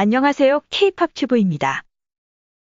안녕하세요. 케이팝 튜브입니다.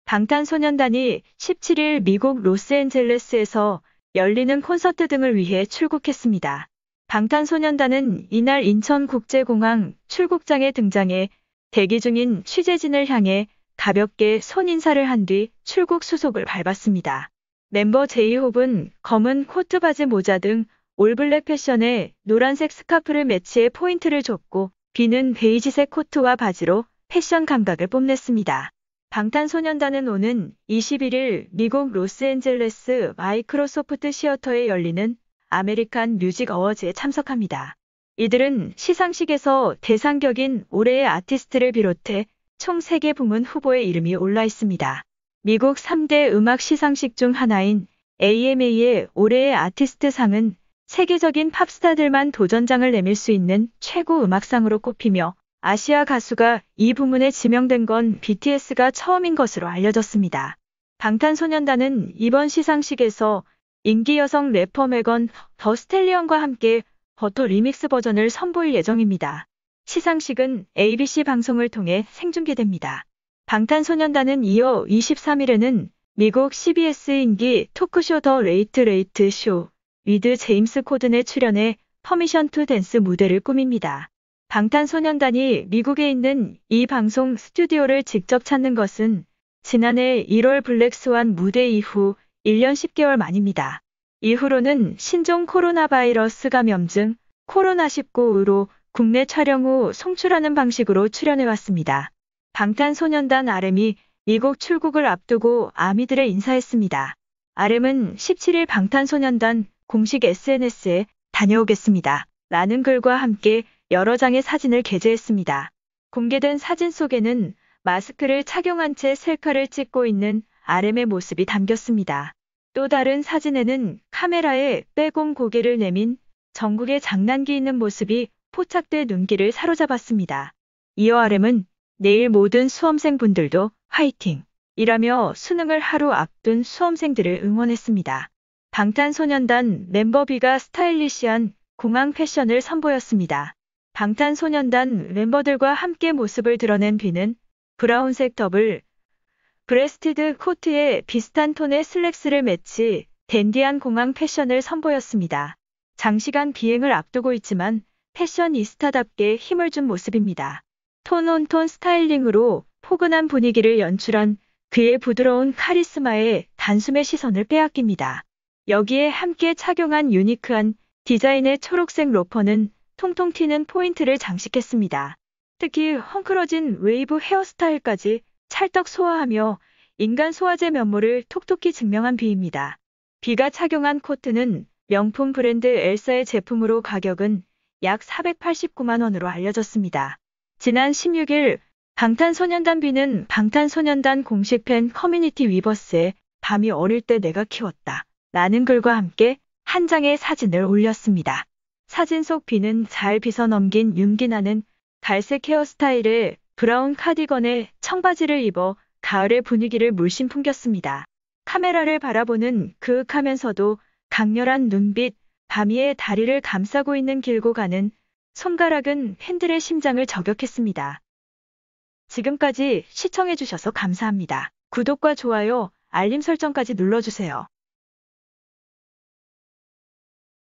방탄소년단이 17일 미국 로스앤젤레스에서 열리는 콘서트 등을 위해 출국했습니다. 방탄소년단은 이날 인천국제공항 출국장에 등장해 대기 중인 취재진을 향해 가볍게 손인사를 한 뒤 출국 수속을 밟았습니다. 멤버 제이홉은 검은 코트 바지 모자 등 올블랙 패션에 노란색 스카프를 매치해 포인트를 줬고 비는 베이지색 코트와 바지로 패션 감각을 뽐냈습니다. 방탄소년단은 오는 21일 미국 로스앤젤레스 마이크로소프트 시어터에 열리는 아메리칸 뮤직 어워즈에 참석합니다. 이들은 시상식에서 대상격인 올해의 아티스트를 비롯해 총 3개 부문 후보의 이름이 올라 있습니다. 미국 3대 음악 시상식 중 하나인 AMA의 올해의 아티스트 상은 세계적인 팝스타들만 도전장을 내밀 수 있는 최고 음악상으로 꼽히며 아시아 가수가 이 부문에 지명된 건 BTS가 처음인 것으로 알려졌습니다. 방탄소년단은 이번 시상식에서 인기 여성 래퍼 맥건 더 스텔리언과 함께 버터 리믹스 버전을 선보일 예정입니다. 시상식은 ABC 방송을 통해 생중계됩니다. 방탄소년단은 이어 23일에는 미국 CBS 인기 토크쇼 더 레이트 레이트 쇼 위드 제임스 코든의 출연해 퍼미션 투 댄스 무대를 꾸밉니다. 방탄소년단이 미국에 있는 이 방송 스튜디오를 직접 찾는 것은 지난해 1월 블랙스완 무대 이후 1년 10개월 만입니다. 이후로는 신종 코로나 바이러스 감염증 코로나19으로 국내 촬영 후 송출하는 방식으로 출연해왔습니다. 방탄소년단 RM이 미국 출국을 앞두고 아미들에 인사했습니다. RM은 17일 방탄소년단 공식 SNS에 다녀오겠습니다. 라는 글과 함께 여러 장의 사진을 게재했습니다. 공개된 사진 속에는 마스크를 착용한 채 셀카를 찍고 있는 RM의 모습이 담겼습니다. 또 다른 사진에는 카메라에 빼곰 고개를 내민 전국의 장난기 있는 모습이 포착돼 눈길을 사로잡았습니다. 이어 RM은 내일 모든 수험생분들도 화이팅! 이라며 수능을 하루 앞둔 수험생들을 응원했습니다. 방탄소년단 멤버비가 스타일리시한 공항 패션을 선보였습니다. 방탄소년단 멤버들과 함께 모습을 드러낸 비는 브라운색 더블 브레스티드 코트에 비슷한 톤의 슬랙스를 매치 댄디한 공항 패션을 선보였습니다. 장시간 비행을 앞두고 있지만 패션이스타답게 힘을 준 모습입니다. 톤온톤 톤 스타일링으로 포근한 분위기를 연출한 그의 부드러운 카리스마에 단숨에 시선을 빼앗깁니다. 여기에 함께 착용한 유니크한 디자인의 초록색 로퍼는 통통 튀는 포인트를 장식했습니다. 특히 헝클어진 웨이브 헤어스타일까지 찰떡 소화하며 인간 소화제 면모를 톡톡히 증명한 비입니다. 비가 착용한 코트는 명품 브랜드 엘사의 제품으로 가격은 약 489만 원으로 알려졌습니다. 지난 16일 방탄소년단 비는 방탄소년단 공식 팬 커뮤니티 위버스에 밤이 어릴 때 내가 키웠다 라는 글과 함께 한 장의 사진을 올렸습니다. 사진 속 비는 잘 빗어 넘긴 윤기나는 갈색 헤어스타일에 브라운 카디건에 청바지를 입어 가을의 분위기를 물씬 풍겼습니다. 카메라를 바라보는 그윽하면서도 강렬한 눈빛, 밤이의 다리를 감싸고 있는 길고 가는 손가락은 팬들의 심장을 저격했습니다. 지금까지 시청해주셔서 감사합니다. 구독과 좋아요, 알림 설정까지 눌러주세요.